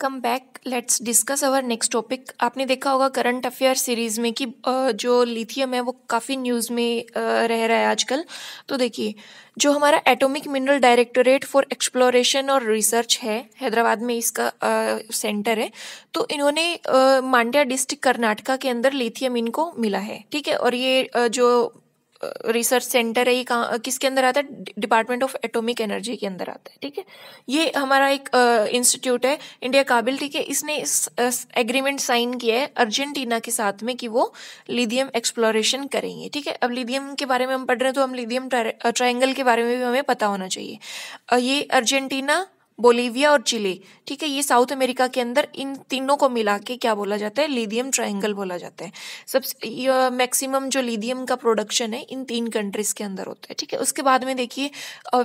come back let's discuss our next topic आपने देखा होगा करंट अफेयर सीरीज़ में कि जो लिथियम है वो काफ़ी न्यूज़ में रह रहा है आजकल तो देखिए जो हमारा atomic mineral directorate for exploration और रिसर्च है हैदराबाद में इसका सेंटर है तो इन्होंने मांड्या डिस्ट्रिक्ट कर्नाटका के अंदर लिथियम इनको मिला है ठीक है और ये जो रिसर्च सेंटर है ये कहाँ किसके अंदर आता है डिपार्टमेंट ऑफ एटॉमिक एनर्जी के अंदर आता है ठीक है ये हमारा एक इंस्टीट्यूट है इंडिया काबिल ठीक है इसने इस एग्रीमेंट साइन किया है अर्जेंटीना के साथ में कि वो लिथियम एक्सप्लोरेशन करेंगे ठीक है अब लिथियम के बारे में हम पढ़ रहे हैं तो हम लिथियम ट्राइंगल के बारे में भी हमें पता होना चाहिए ये अर्जेंटीना बोलीविया और चिली ठीक है ये साउथ अमेरिका के अंदर इन तीनों को मिला के क्या बोला जाता है लीदियम ट्राइंगल बोला जाता है सब मैक्सिमम जो लीदियम का प्रोडक्शन है इन तीन कंट्रीज के अंदर होता है ठीक है उसके बाद में देखिए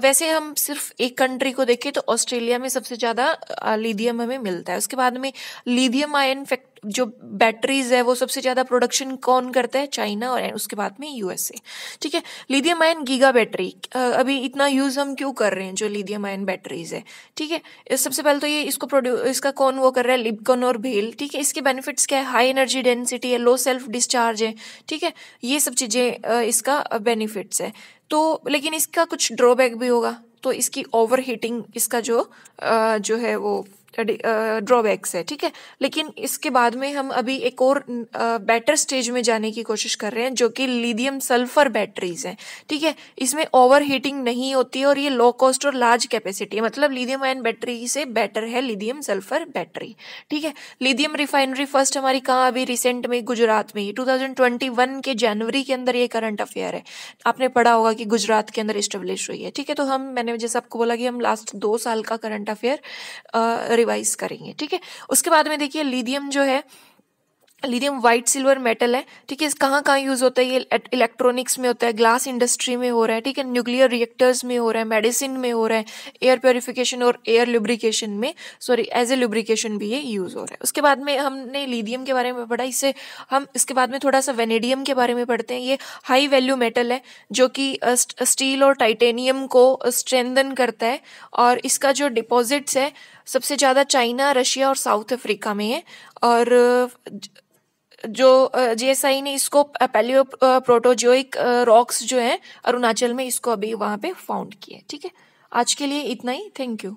वैसे हम सिर्फ एक कंट्री को देखें तो ऑस्ट्रेलिया में सबसे ज़्यादा लीदियम हमें मिलता है उसके बाद में लीदियम आयन फैक्ट जो बैटरीज है वो सबसे ज़्यादा प्रोडक्शन कौन करता है चाइना और उसके बाद में यूएसए ठीक है लिथियम आयन गीगा बैटरी अभी इतना यूज़ हम क्यों कर रहे हैं जो लिथियम आयन बैटरीज है ठीक है सबसे पहले तो ये इसको प्रोड्यू इसका कौन वो कर रहा है लिपकॉन और भेल ठीक है इसके बेनिफिट्स क्या है हाई एनर्जी डेंसिटी है लो सेल्फ डिस्चार्ज है ठीक है ये सब चीज़ें इसका बेनिफिट्स है तो लेकिन इसका कुछ ड्रॉबैक भी होगा तो इसकी ओवर हीटिंग इसका जो जो है वो ड्रॉबैक्स है ठीक है लेकिन इसके बाद में हम अभी एक और बेटर स्टेज में जाने की कोशिश कर रहे हैं जो कि लिदियम सल्फर बैटरीज हैं ठीक है इसमें ओवर हीटिंग नहीं होती और ये लो कॉस्ट और लार्ज कैपेसिटी है मतलब लीडियम आयन बैटरी से बेटर है लिदियम सल्फर बैटरी ठीक है लीडियम रिफाइनरी फर्स्ट हमारी कहाँ अभी रिसेंट में गुजरात में ही 2021 के जनवरी के अंदर ये करंट अफेयर है आपने पढ़ा होगा कि गुजरात के अंदर इस्टेब्लिश हुई है ठीक है तो हम मैंने जैसे आपको बोला कि हम लास्ट दो साल का करंट अफेयर रिवाइज करेंगे ठीक है उसके बाद में देखिए लीदियम जो है लिथियम वाइट सिल्वर मेटल है ठीक है कहाँ कहाँ यूज़ होता है ये इलेक्ट्रॉनिक्स में होता है ग्लास इंडस्ट्री में हो रहा है ठीक है न्यूक्लियर रिएक्टर्स में हो रहा है मेडिसिन में हो रहा है एयर प्योरिफिकेशन और एयर लुब्रिकेशन में सॉरी एज ए लुब्रिकेशन भी ये यूज़ हो रहा है उसके बाद में हमने लिथियम के बारे में पढ़ा इसे हम इसके बाद में थोड़ा सा वेनेडियम के बारे में पढ़ते हैं ये हाई वैल्यू मेटल है जो कि स्टील और टाइटेनियम को स्ट्रेंदन करता है और इसका जो डिपॉजिट्स है सबसे ज़्यादा चाइना रशिया और साउथ अफ्रीका में है और जो जीएसआई ने इसको पहले प्रोटोजोइक रॉक्स जो है अरुणाचल में इसको अभी वहां पे फाउंड किया है ठीक है आज के लिए इतना ही थैंक यू